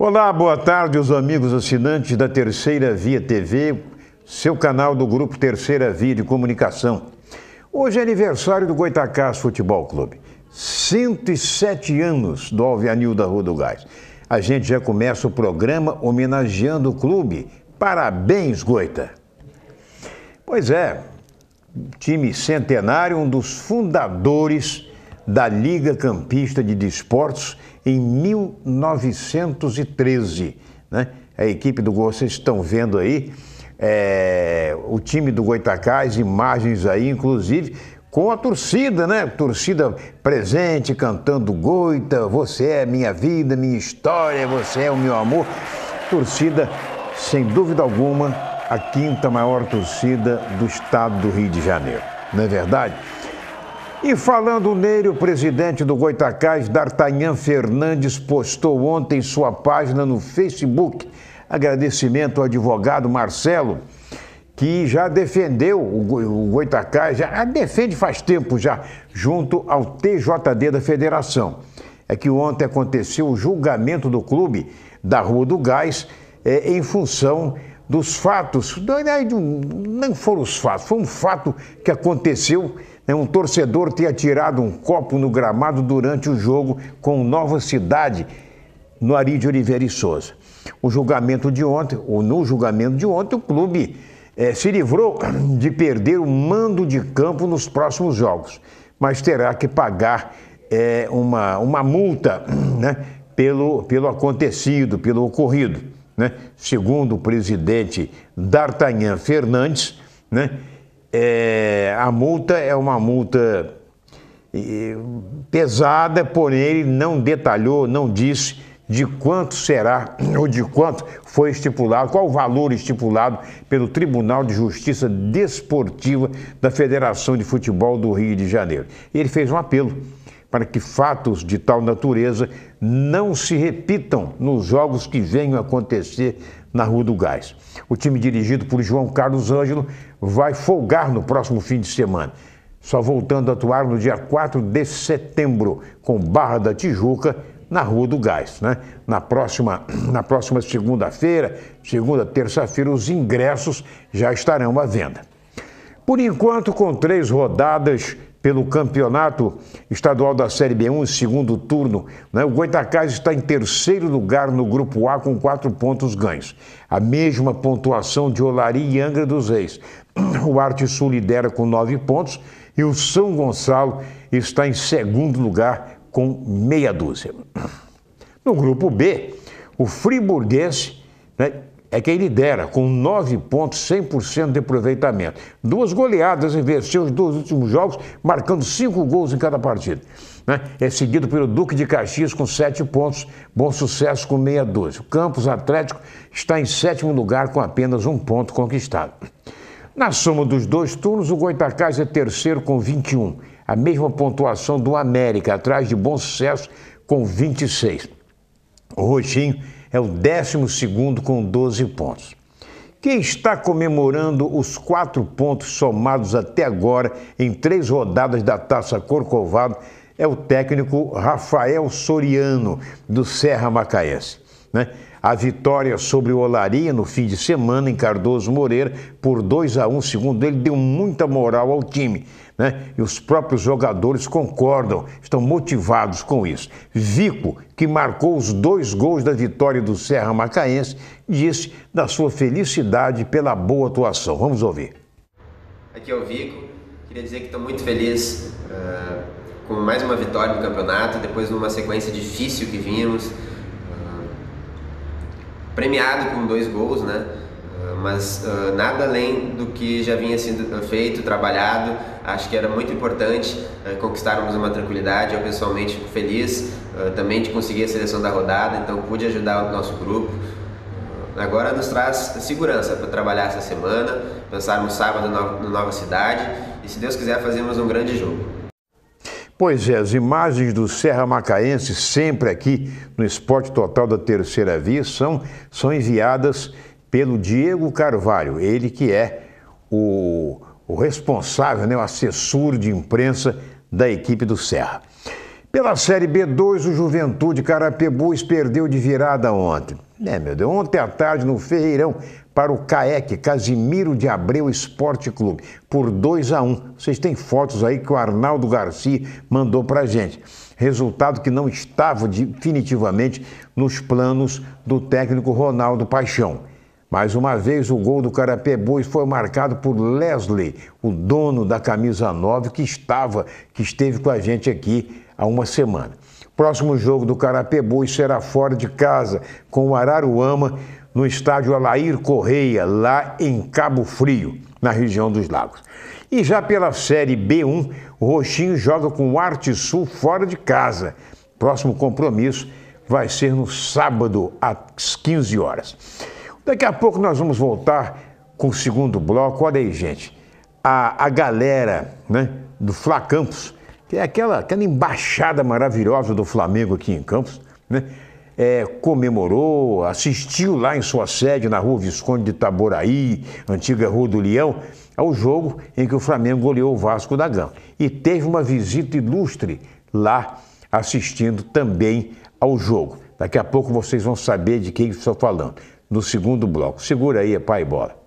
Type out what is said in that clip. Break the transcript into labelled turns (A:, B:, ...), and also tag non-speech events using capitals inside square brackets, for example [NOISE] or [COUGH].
A: Olá, boa tarde, os amigos assinantes da Terceira Via TV, seu canal do grupo Terceira Via de Comunicação. Hoje é aniversário do Goitacás Futebol Clube. 107 anos do Alveanil da Rua do Gás. A gente já começa o programa homenageando o clube. Parabéns, Goita! Pois é, time centenário, um dos fundadores da Liga Campista de Desportos em 1913. Né? A equipe do vocês estão vendo aí, é, o time do Goitacás, imagens aí, inclusive, com a torcida, né? Torcida presente, cantando Goita, você é minha vida, minha história, você é o meu amor. Torcida, sem dúvida alguma, a quinta maior torcida do estado do Rio de Janeiro. Não é verdade? E falando nele, o presidente do Goitacás, D'Artagnan Fernandes, postou ontem sua página no Facebook. Agradecimento ao advogado Marcelo, que já defendeu o Goitacás, já defende faz tempo já, junto ao TJD da Federação. É que ontem aconteceu o julgamento do clube da Rua do Gás é, em função dos fatos, não foram os fatos, foi um fato que aconteceu né, um torcedor ter atirado um copo no gramado durante o jogo com Nova Cidade no Ari de Oliveira e Souza. O julgamento de ontem, ou no julgamento de ontem, o clube é, se livrou [CLEARS THROAT] de perder o mando de campo nos próximos jogos, mas terá que pagar é, uma, uma multa [CLEARS THROAT] né, pelo, pelo acontecido, pelo ocorrido. Né? Segundo o presidente D'Artagnan Fernandes, né? é, a multa é uma multa pesada, porém ele não detalhou, não disse de quanto será ou de quanto foi estipulado, qual o valor estipulado pelo Tribunal de Justiça Desportiva da Federação de Futebol do Rio de Janeiro. Ele fez um apelo para que fatos de tal natureza não se repitam nos jogos que venham acontecer na Rua do Gás. O time dirigido por João Carlos Ângelo vai folgar no próximo fim de semana, só voltando a atuar no dia 4 de setembro, com Barra da Tijuca, na Rua do Gás. Né? Na próxima, [CLEARS THROAT] na próxima segunda-feira, segunda, terça-feira, os ingressos já estarão à venda. Por enquanto, com três rodadas pelo Campeonato Estadual da Série B1, segundo turno. Né? O Goitacás está em terceiro lugar no Grupo A com quatro pontos ganhos. A mesma pontuação de Olari e Angra dos Reis. O Arte Sul lidera com nove pontos e o São Gonçalo está em segundo lugar com meia dúzia. No Grupo B, o Friburguense né, é quem lidera, com 9 pontos, 100% de aproveitamento. Duas goleadas em vez os dois últimos jogos, marcando cinco gols em cada partida. Né? É seguido pelo Duque de Caxias com 7 pontos, bom sucesso com meia O Campos Atlético está em sétimo lugar com apenas um ponto conquistado. Na soma dos dois turnos, o Goitacás é terceiro com 21, a mesma pontuação do América, atrás de bom sucesso com 26. O Roxinho é o 12 com 12 pontos. Quem está comemorando os quatro pontos somados até agora em três rodadas da Taça Corcovado é o técnico Rafael Soriano, do Serra Macaense. Né? A vitória sobre o Olaria no fim de semana em Cardoso Moreira por 2 a 1 segundo ele, deu muita moral ao time. Né? E os próprios jogadores concordam, estão motivados com isso. Vico, que marcou os dois gols da vitória do Serra Macaense, disse da sua felicidade pela boa atuação. Vamos ouvir.
B: Aqui é o Vico, queria dizer que estou muito feliz uh, com mais uma vitória no campeonato, depois de uma sequência difícil que vimos premiado com dois gols, né? Ah, mas uh, nada além do que já vinha sendo ah, feito, trabalhado. Acho que era muito importante uh, conquistarmos uma tranquilidade. Eu pessoalmente fico feliz uh, também de conseguir a seleção da rodada, então pude ajudar o nosso grupo. Agora nos traz segurança para trabalhar essa semana, pensar no sábado no, no Nova Cidade e, se Deus quiser, fazermos um grande jogo.
A: Pois é, as imagens do Serra Macaense, sempre aqui no Esporte Total da Terceira Via, são, são enviadas pelo Diego Carvalho, ele que é o, o responsável, né, o assessor de imprensa da equipe do Serra. Pela Série B2, o Juventude Carapebus perdeu de virada ontem. É, meu Deus, ontem à tarde no Ferreirão, para o CAEC, Casimiro de Abreu Esporte Clube, por 2 a 1. Vocês têm fotos aí que o Arnaldo Garcia mandou para a gente. Resultado que não estava definitivamente nos planos do técnico Ronaldo Paixão. Mais uma vez, o gol do Carapé Boi foi marcado por Leslie, o dono da camisa 9, que estava, que esteve com a gente aqui há uma semana. Próximo jogo do Carapé Boi será fora de casa, com o Araruama no estádio Alair Correia, lá em Cabo Frio, na região dos Lagos. E já pela Série B1, o Roxinho joga com o Arte Sul fora de casa. Próximo compromisso vai ser no sábado, às 15 horas. Daqui a pouco nós vamos voltar com o segundo bloco. Olha aí, gente, a, a galera né, do Fla Campos, que é aquela, aquela embaixada maravilhosa do Flamengo aqui em Campos, né? é, comemorou, assistiu lá em sua sede, na rua Visconde de Itaboraí, antiga Rua do Leão, ao jogo em que o Flamengo goleou o Vasco da Gama. E teve uma visita ilustre lá, assistindo também ao jogo. Daqui a pouco vocês vão saber de quem estou falando, no segundo bloco. Segura aí, pai, bola.